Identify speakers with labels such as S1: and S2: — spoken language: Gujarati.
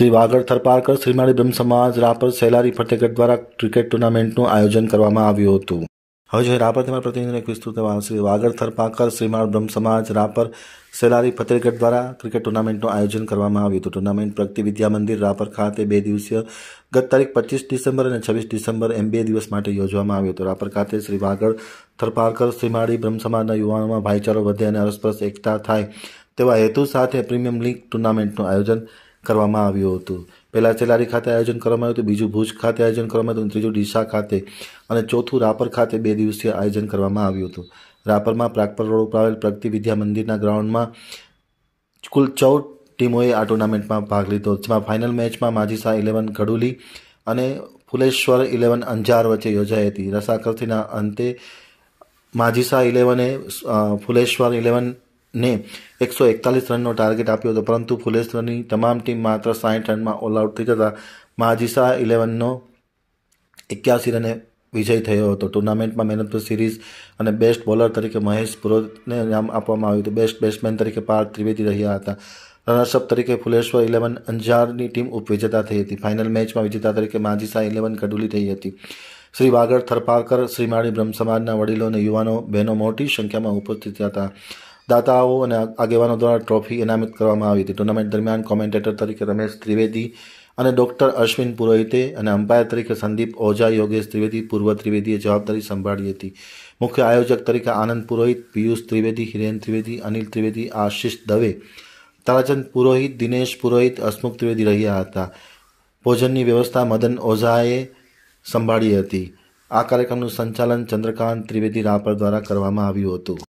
S1: શ્રી વાગડ થરપારકર શ્રીમાળી બ્રહ્મ સમાજ રાપર સેલારી ફતેગઢ દ્વારા ક્રિકેટ ટુર્નામેન્ટનું આયોજન કરવામાં આવ્યું હતું હવે જોઈએ રાપર તેમના પ્રતિનિધિને વિસ્તૃત શ્રી વાગડ થરપાકર શ્રીમાળ બ્રહ્મ સમાજ રાપર સેલારી ફતેગઢ દ્વારા ક્રિકેટ ટુર્નામેન્ટનું આયોજન કરવામાં આવ્યું હતું ટુર્નામેન્ટ પ્રગતિ વિદ્યા મંદિર રાપર ખાતે બે દિવસીય ગત તારીખ પચીસ ડિસેમ્બર અને છવ્વીસ ડિસેમ્બર એમ બે દિવસ માટે યોજવામાં આવ્યું હતું રાપર ખાતે શ્રી વાગડ થરપારકર શ્રીમાળી બ્રહ્મ સમાજના યુવાનોમાં ભાઈચારો વધે અને અરસપરસ એકતા થાય તેવા હેતુ સાથે પ્રીમિયમ લીગ ટુર્નામેન્ટનું આયોજન કરવામાં આવ્યું હતું પહેલાં ચેલારી ખાતે આયોજન કરવામાં આવ્યું હતું બીજું ભુજ ખાતે આયોજન કરવામાં આવ્યું હતું ત્રીજું ડીસા ખાતે અને ચોથું રાપર ખાતે બે દિવસીય આયોજન કરવામાં આવ્યું હતું રાપરમાં પ્રાગપર રોડ ઉપર આવેલ પ્રગતિ વિદ્યા મંદિરના ગ્રાઉન્ડમાં કુલ ચૌદ ટીમોએ આ ટુર્નામેન્ટમાં ભાગ લીધો જેમાં ફાઇનલ મેચમાં માજી શાહ ઇલેવન ઘડુલી અને ફુલેશ્વર ઇલેવન અંજાર વચ્ચે યોજાઈ હતી રસાકસીના અંતે માજીસા ઇલેવને ફુલેશ્વર ઇલેવન ને એકસો એકતાલીસ રનનો ટાર્ગેટ આપ્યો હતો પરંતુ ફુલેશ્વરની તમામ ટીમ માત્ર સાઠ રનમાં ઓલ આઉટ થઈ જતાં માજીસા ઇલેવનનો એક્યાસી રને વિજય થયો હતો ટુર્નામેન્ટમાં મેન ઓફ ધ સિરીઝ અને બેસ્ટ બોલર તરીકે મહેશ પુરોહિતને નામ આપવામાં આવ્યું હતું બેસ્ટ બેટ્સમેન તરીકે પાર્થ ત્રિવેદી રહ્યા હતા રનર્સઅપ તરીકે ફુલેશ્વર ઇલેવન અંજારની ટીમ ઉપવિજેતા થઈ હતી ફાઇનલ મેચમાં વિજેતા તરીકે માજીસા ઇલેવન કડુલી થઈ હતી શ્રી વાગડ થરપારકર શ્રીમાળી બ્રહ્મ સમાજના વડીલો અને યુવાનો બહેનો મોટી સંખ્યામાં ઉપસ્થિત હતા દાતાઓ અને આગેવાનો દ્વારા ટ્રોફી એનામિત કરવામાં આવી હતી ટુર્નામેન્ટ દરમિયાન કોમેન્ટેટર તરીકે રમેશ ત્રિવેદી અને ડોક્ટર અશ્વિન પુરોહિતે અને અમ્પાયર તરીકે સંદીપ ઓઝા યોગેશ ત્રિવેદી પૂર્વ ત્રિવેદીએ જવાબદારી સંભાળી હતી મુખ્ય આયોજક તરીકે આનંદ પુરોહિત પિયુષ ત્રિવેદી હિરેન ત્રિવેદી અનિલ ત્રિવેદી આશિષ દવે તારાચંદ પુરોહિત દિનેશ પુરોહિત હસમુખ ત્રિવેદી રહ્યા હતા ભોજનની વ્યવસ્થા મદન ઓઝાએ સંભાળી હતી આ કાર્યક્રમનું સંચાલન ચંદ્રકાંત ત્રિવેદી રાપર દ્વારા કરવામાં આવ્યું હતું